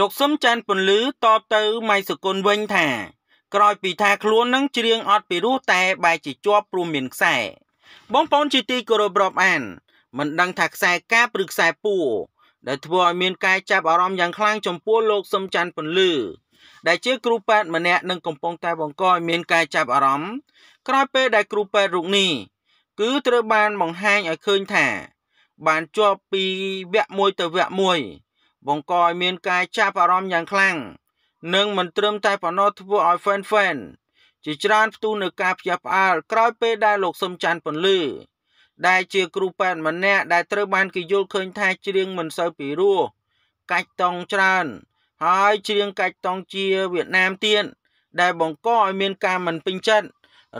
លោកសឹមចានពន្លឺតបទៅម៉ៃសុគន្ធវិញថាក្រោយពីថាខ្លួននឹងច្រៀងអត់ពីរោះតែបែរជាជាប់ព្រមមានខ្សែបងប្អូនជាទីគោរពរាប់អាន មិនដឹងថាខ្សែកាបឬខ្សែពួរដែលធ្វើឲ្យមានការចាប់អារម្មណ៍យ៉ាងខ្លាំងចំពោះលោកសឹមច័ន្ទពន្លឺ ដែលជាគ្រូពេទ្យម្នាក់នឹងកំពុងតែបង្កឲ្យមានការចាប់អារម្មណ៍ក្រោយពេលដែលគ្រូពេទ្យរូបនេះគឺត្រូវបានបង្ហាញឲ្យឃើញថាបានជាប់ពីវគ្គមួយទៅវគ្គមួយបង្កឲ្យមានការចាប់អារម្មណ៍យ៉ាងខ្លាំងនិងមិនត្រឹមតែប៉ុណ្ណោះធ្វើឲ្យ fan fan ជាច្រើនផ្ទុះនឹងការផ្ទះផ្អើលក្រោយពេលដែលលោកសំច័ន្ទពន្លឺដែលជា គ្រូប៉ែនម្នាក់ដែលត្រូវបានគេយល់ឃើញថាច្រៀងមិនសូវពីរោះកាច់តង់ច្រើនហើយច្រៀងកាច់តង់ជាវៀតណាមទៀតដែលបង្កឲ្យមានការមិនពេញចិត្ត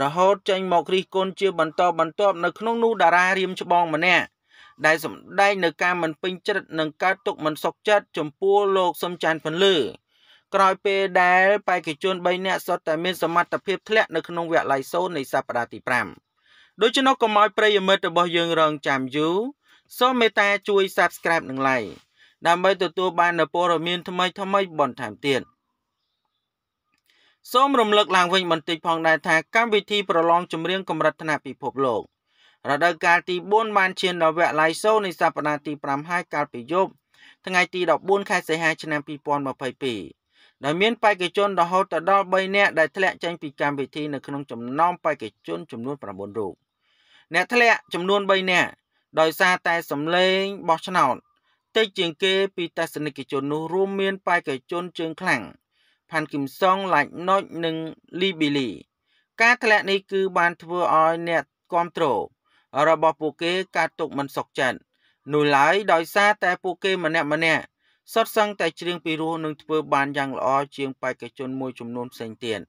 រហូតចេញមករិះគន់ជាបន្តបន្ទាប់នៅក្នុងនោះតារារៀមច្បងម្នាក់ដែលសម្ដែងនៅការមិនពេញចិត្តនិងកើតទុកមិនសុខចិត្តចំពោះលោកសំចាន់ពន្លឺក្រោយពេលដែលបេក្ខជន3នាក់សុទ្ធតែមានសមត្ថភាពធ្លាក់នៅក្នុងវគ្គឡៃសូននៃសប្តាហ៍ទី5ដូច្នោះកុំឲ្យប្រិយមិត្តរបស់យើងរងចាំយូរសូមមេត្តា ជួយ Subscribe និង Like ដើម្បីទទួល បាននូវព័ត៌មាន ថ្មីថ្មីបន្ថែមទៀតសូមរំលឹកឡើងវិញបន្តិចផងដែរថាកម្មវិធី ប្រឡងចម្រៀង កម្រិតថ្នាក់ពិភពលោករដូវកាលទី4បានឈានដល់វគ្គឡាយសូនៃសប្តាហ៍ទី5ហើយកាលពីយប់ថ្ងៃទី14ខែសីហាឆ្នាំ2022ដែលមានបេក្ខជនរហូតដល់3នាក់ដែលធ្លាក់ចេញពីកម្មវិធីនៅក្នុងចំណោមបេក្ខជនចំនួន9រូបអ្នកធ្លាក់ចំនួន3នាក់ដោយសារតែសម្លេងបោះឆ្នោតតិចជាងគេពីទស្សនិកជននោះរួមមានបេក្ខជនជើងខ្លាំងផាន់គឹមសុងឡាច់ណុចនិងលីប៊ីលីការធ្លាក់នេះគឺបានធ្វើឲ្យអ្នកគ្រប់គ្រងរបស់ពួកគេកើតទុកមិនសុខចិត្តនោះឡើយដោយសារតែពួកគេម្នាក់ម្នាក់សុទ្ធសឹងតែច្រៀងពីរោះនឹងធ្វើបានយ៉ាងល្អជាងបេក្ខជនមួយចំនួនផ្សេងទៀត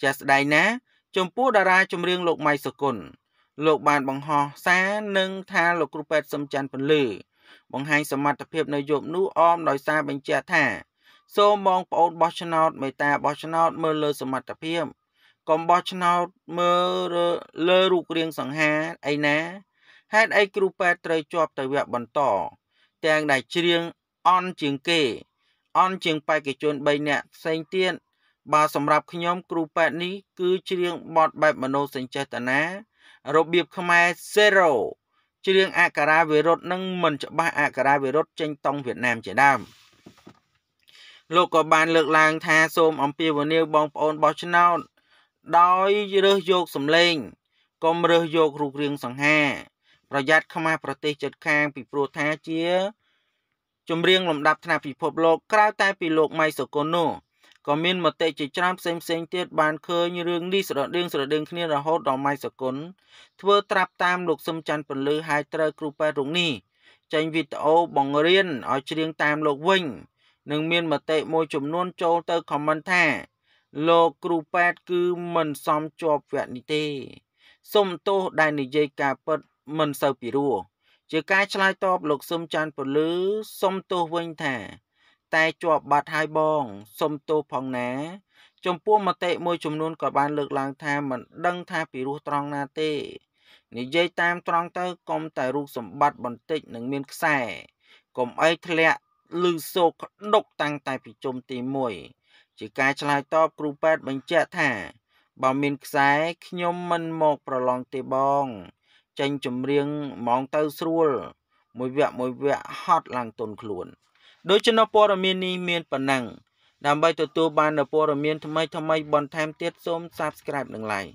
ជាស្ដែងណាចំពោះតារាចម្រៀងលោកម៉ៃសុគន្ធលោកបានបង្ហោះសារនឹងថាលោកគ្រូពេទ្យសំច័ន្ទពន្លឺបង្ហាញសមត្ថភាពនៅយប់នោះអមដោយសារបញ្ជាក់ថា សូមបងប្អូនបោះឆ្នោតមេត្តាបោះឆ្នោតមើលលើ សមត្ថភាពកុំបោះឆ្នោតមើលលើរូបរាងសង្ហាអីណា ហេតុអីគ្រូពេទ្យត្រូវជាប់ទៅវគ្គបន្ត ទាំងដែលច្រៀងអន់ជាងគេ អន់ជាងបេក្ខជន3នាក់ផ្សេងទៀតបាទសម្រាប់ខ្ញុំ គ្រូប៉ែតនេះគឺច្រៀងបទបែបមនោសញ្ចេតនារបៀបខ្មែរ0ច្រៀងអក្សរាវិរុទ្ធនិងមិនច្បាស់អក្សរាវិរុទ្ធចេញតង់វៀតណាមជាដើមលោកក៏បានលើកឡើង ថាសូមអំពាវនាវបងប្អូនបោះឆ្នោតដោយរើសយកសម្លេងកុំរើសយករូបរាងសង្ហា ប្រយ័ត្នខ្មាស់ប្រទេសជិតខាងពីព្រោះថាជា ចម្រៀងលំដាប់ថ្នាក់ពិភពលោកក្រៅតែ ពីលោកម៉ៃសូកូណូក៏មានមតិជាច្រើនផ្សេងផ្សេងទៀតបានឃើញរឿងនេះស្រដៀងស្រដៀងគ្នារហូតដល់ម៉ៃសកុន ធ្វើត្រាប់តាមលោកសឹមច័ន្ទពលឺហើយត្រូវគ្រូប៉ែរុងនេះចេញវីដេអូបង្រៀនឲ្យច្រៀងតាមលោកវិញនិងមានមតិមួយចំនួន ចូលទៅខមមិនថាលោកគ្រូប៉ែតគឺមិនសមជាប់វគ្គនេះទេសុំទោសដែលនិយាយការពិតមិនសូវពីរោះជាការឆ្លើយតបលោកស៊ឹមចាន់ពលឺសុំទោសវិញថា តែជាប់បាត់ហើយបងសុំទោសផងណា ចំពោះមតិមួយចំនួនក៏បាន លើកឡើងថាមិនដឹងថាពីរោះត្រង់ណាទេនិយាយតាមត្រង់ទៅកុំតែរូបសម្បត្តិបន្តិចនឹងមានខ្សែកុំអីធ្លាក់ឬសោកដុកតាំងតែពីជុំទី1ជាការឆ្លើយតបគ្រូពេទ្យបញ្ជាក់ថាបើមានខ្សែខ្ញុំមិនមកប្រឡងទេបង ចេញចម្រៀងហ្មងទៅស្រួល មួយវគ្គមួយវគ្គហត់ឡើងទុនខ្លួន ដូច្នោះព័ត៌មាននេះមានប៉ុណ្ណឹងដើម្បីទទួលបាននូវព័ត៌មានថ្មីថ្មីបន្ថែមទៀតសូម Subscribe និង Like